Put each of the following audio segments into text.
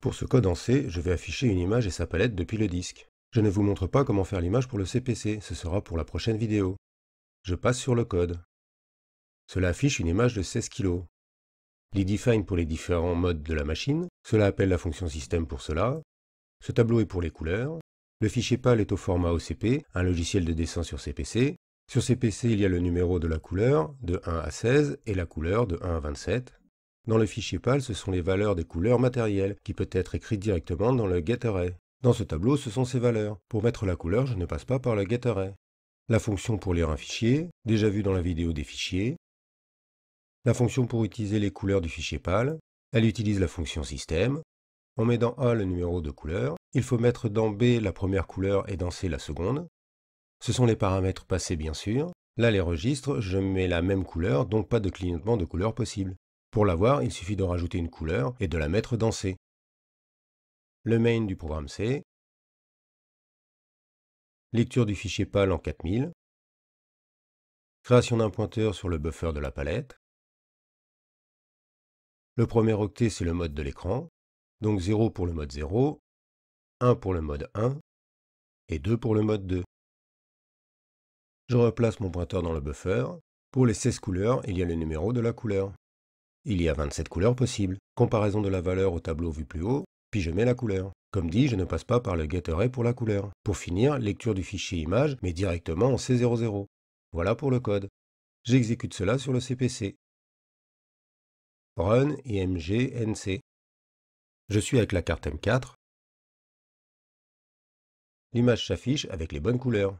Pour ce code en C, je vais afficher une image et sa palette depuis le disque. Je ne vous montre pas comment faire l'image pour le CPC, ce sera pour la prochaine vidéo. Je passe sur le code. Cela affiche une image de 16 kg. Les define pour les différents modes de la machine, cela appelle la fonction système pour cela. Ce tableau est pour les couleurs. Le fichier PAL est au format OCP, un logiciel de dessin sur CPC. Sur CPC, il y a le numéro de la couleur, de 1 à 16, et la couleur de 1 à 27. Dans le fichier PAL, ce sont les valeurs des couleurs matérielles, qui peut être écrites directement dans le getArray. Dans ce tableau, ce sont ces valeurs. Pour mettre la couleur, je ne passe pas par le getArray. La fonction pour lire un fichier, déjà vue dans la vidéo des fichiers. La fonction pour utiliser les couleurs du fichier PAL, elle utilise la fonction système. On met dans A le numéro de couleur, il faut mettre dans B la première couleur et dans C la seconde. Ce sont les paramètres passés bien sûr. Là, les registres, je mets la même couleur, donc pas de clignotement de couleur possible. Pour l'avoir, il suffit de rajouter une couleur et de la mettre dans C. Le main du programme C. Lecture du fichier PAL en 4000. Création d'un pointeur sur le buffer de la palette. Le premier octet, c'est le mode de l'écran, donc 0 pour le mode 0, 1 pour le mode 1 et 2 pour le mode 2. Je replace mon pointeur dans le buffer. Pour les 16 couleurs, il y a le numéro de la couleur. Il y a 27 couleurs possibles. Comparaison de la valeur au tableau vu plus haut, puis je mets la couleur. Comme dit, je ne passe pas par le Array pour la couleur. Pour finir, lecture du fichier image, mais directement en C00. Voilà pour le code. J'exécute cela sur le CPC. Run IMG NC. Je suis avec la carte M4. L'image s'affiche avec les bonnes couleurs.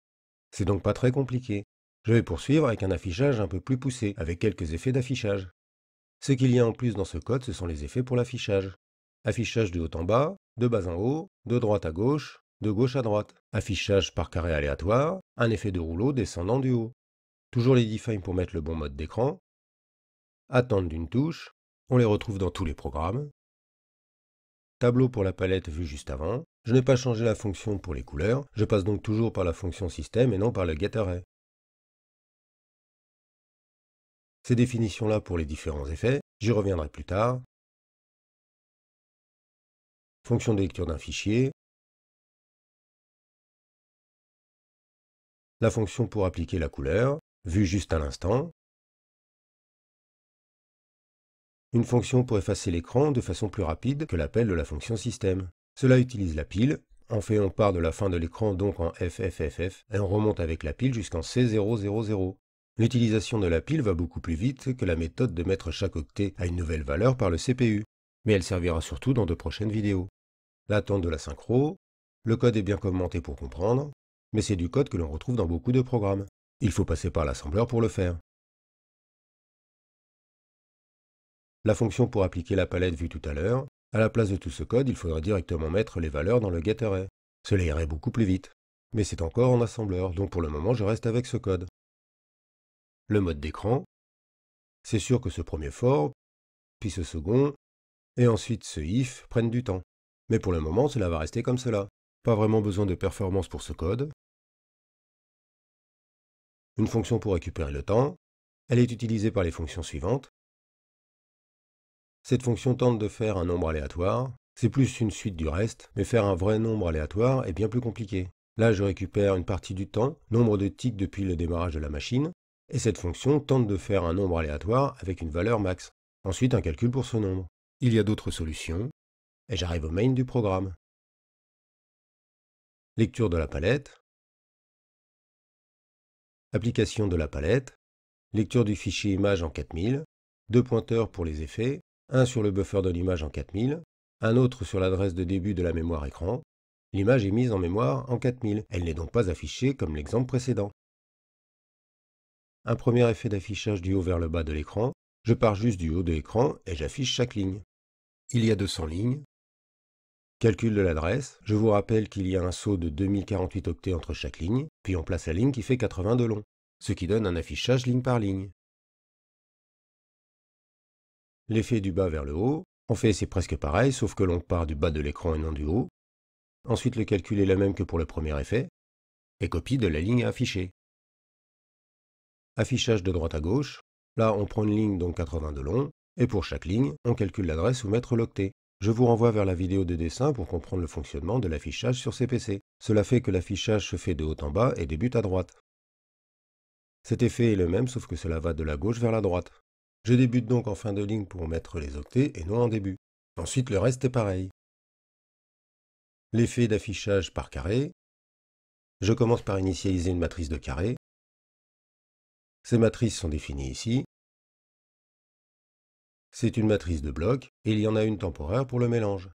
C'est donc pas très compliqué. Je vais poursuivre avec un affichage un peu plus poussé, avec quelques effets d'affichage. Ce qu'il y a en plus dans ce code, ce sont les effets pour l'affichage. Affichage de haut en bas, de bas en haut, de droite à gauche, de gauche à droite. Affichage par carré aléatoire, un effet de rouleau descendant du haut. Toujours les define pour mettre le bon mode d'écran. Attente d'une touche, on les retrouve dans tous les programmes. Tableau pour la palette vue juste avant. Je n'ai pas changé la fonction pour les couleurs, je passe donc toujours par la fonction système et non par le getArray. ces définitions-là pour les différents effets, j'y reviendrai plus tard. Fonction de lecture d'un fichier. La fonction pour appliquer la couleur, vue juste à l'instant. Une fonction pour effacer l'écran de façon plus rapide que l'appel de la fonction système. Cela utilise la pile. En fait, on part de la fin de l'écran, donc en FFFF, et on remonte avec la pile jusqu'en C000. L'utilisation de la pile va beaucoup plus vite que la méthode de mettre chaque octet à une nouvelle valeur par le CPU, mais elle servira surtout dans de prochaines vidéos. L'attente de la synchro, le code est bien commenté pour comprendre, mais c'est du code que l'on retrouve dans beaucoup de programmes. Il faut passer par l'assembleur pour le faire. La fonction pour appliquer la palette vue tout à l'heure, à la place de tout ce code, il faudrait directement mettre les valeurs dans le array. Cela irait beaucoup plus vite. Mais c'est encore en assembleur, donc pour le moment je reste avec ce code le mode d'écran. C'est sûr que ce premier for, puis ce second, et ensuite ce if prennent du temps. Mais pour le moment, cela va rester comme cela. Pas vraiment besoin de performance pour ce code. Une fonction pour récupérer le temps. Elle est utilisée par les fonctions suivantes. Cette fonction tente de faire un nombre aléatoire. C'est plus une suite du reste, mais faire un vrai nombre aléatoire est bien plus compliqué. Là, je récupère une partie du temps, nombre de tics depuis le démarrage de la machine, et cette fonction tente de faire un nombre aléatoire avec une valeur max. Ensuite, un calcul pour ce nombre. Il y a d'autres solutions, et j'arrive au main du programme. Lecture de la palette, application de la palette, lecture du fichier image en 4000, deux pointeurs pour les effets, un sur le buffer de l'image en 4000, un autre sur l'adresse de début de la mémoire écran. L'image est mise en mémoire en 4000, elle n'est donc pas affichée comme l'exemple précédent un premier effet d'affichage du haut vers le bas de l'écran, je pars juste du haut de l'écran et j'affiche chaque ligne. Il y a 200 lignes. Calcul de l'adresse, je vous rappelle qu'il y a un saut de 2048 octets entre chaque ligne, puis on place la ligne qui fait 80 de long, ce qui donne un affichage ligne par ligne. L'effet du bas vers le haut, en fait c'est presque pareil, sauf que l'on part du bas de l'écran et non du haut. Ensuite le calcul est le même que pour le premier effet, et copie de la ligne affichée affichage de droite à gauche. Là, on prend une ligne, donc 80 de long, et pour chaque ligne, on calcule l'adresse où mettre l'octet. Je vous renvoie vers la vidéo de dessin pour comprendre le fonctionnement de l'affichage sur CPC. Cela fait que l'affichage se fait de haut en bas et débute à droite. Cet effet est le même sauf que cela va de la gauche vers la droite. Je débute donc en fin de ligne pour mettre les octets et non en début. Ensuite le reste est pareil. L'effet d'affichage par carré. Je commence par initialiser une matrice de carré. Ces matrices sont définies ici. C'est une matrice de blocs et il y en a une temporaire pour le mélange.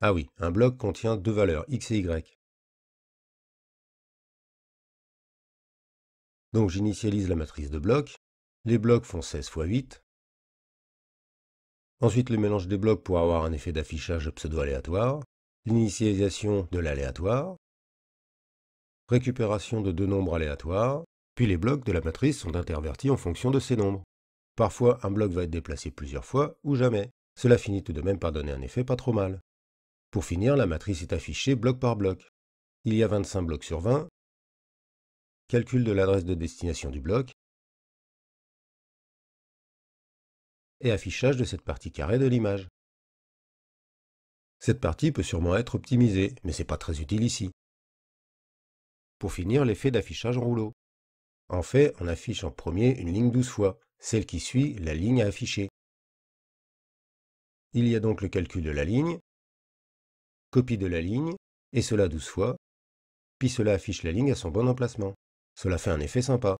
Ah oui, un bloc contient deux valeurs, x et y. Donc j'initialise la matrice de blocs. Les blocs font 16 x 8. Ensuite, le mélange des blocs pour avoir un effet d'affichage pseudo-aléatoire. L'initialisation de l'aléatoire. Récupération de deux nombres aléatoires puis les blocs de la matrice sont intervertis en fonction de ces nombres. Parfois, un bloc va être déplacé plusieurs fois ou jamais. Cela finit tout de même par donner un effet pas trop mal. Pour finir, la matrice est affichée bloc par bloc. Il y a 25 blocs sur 20, calcul de l'adresse de destination du bloc, et affichage de cette partie carrée de l'image. Cette partie peut sûrement être optimisée, mais c'est pas très utile ici. Pour finir, l'effet d'affichage en rouleau. En fait, on affiche en premier une ligne 12 fois, celle qui suit la ligne à afficher. Il y a donc le calcul de la ligne, copie de la ligne, et cela 12 fois, puis cela affiche la ligne à son bon emplacement. Cela fait un effet sympa.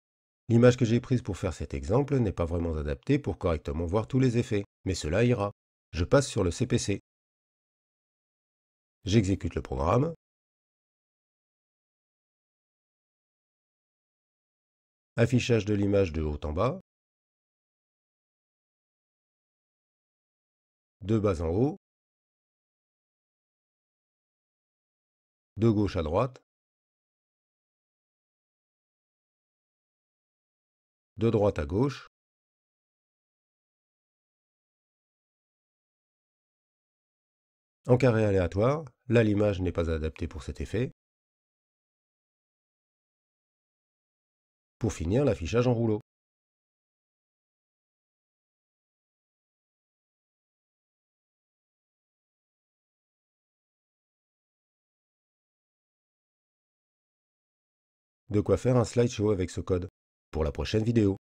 L'image que j'ai prise pour faire cet exemple n'est pas vraiment adaptée pour correctement voir tous les effets, mais cela ira. Je passe sur le CPC. J'exécute le programme. Affichage de l'image de haut en bas, de bas en haut, de gauche à droite, de droite à gauche, En carré aléatoire, là l'image n'est pas adaptée pour cet effet. Pour finir, l'affichage en rouleau. De quoi faire un slideshow avec ce code. Pour la prochaine vidéo.